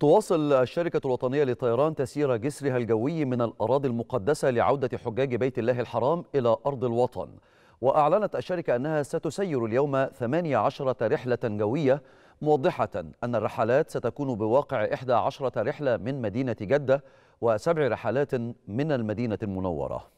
تواصل الشركة الوطنية للطيران تسيير جسرها الجوي من الأراضي المقدسة لعودة حجاج بيت الله الحرام إلى أرض الوطن وأعلنت الشركة أنها ستسير اليوم 18 رحلة جوية موضحة أن الرحلات ستكون بواقع 11 رحلة من مدينة جدة وسبع رحلات من المدينة المنورة